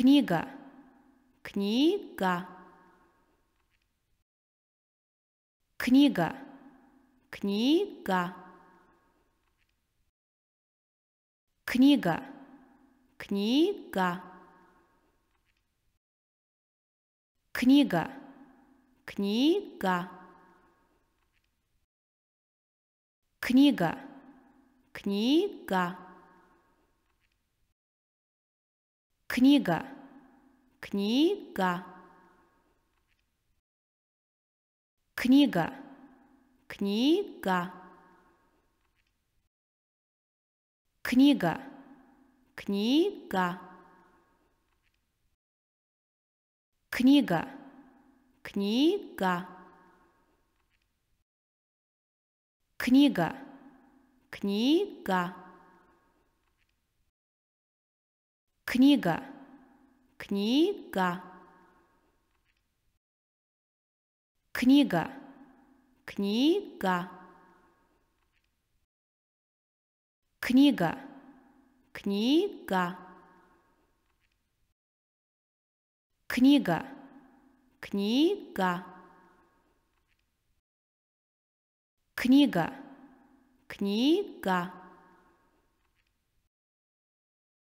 Книга. Книга. Книга. Книга. Книга. Книга. Книга. Книга. Книга. Книга. Книга. Книга. Книга. Книга. Книга. Книга. Книга. Книга. Книга. Книга. Книга. Книга. Книга. Книга. Книга. Книга. Книга. Книга. Книга. Книга.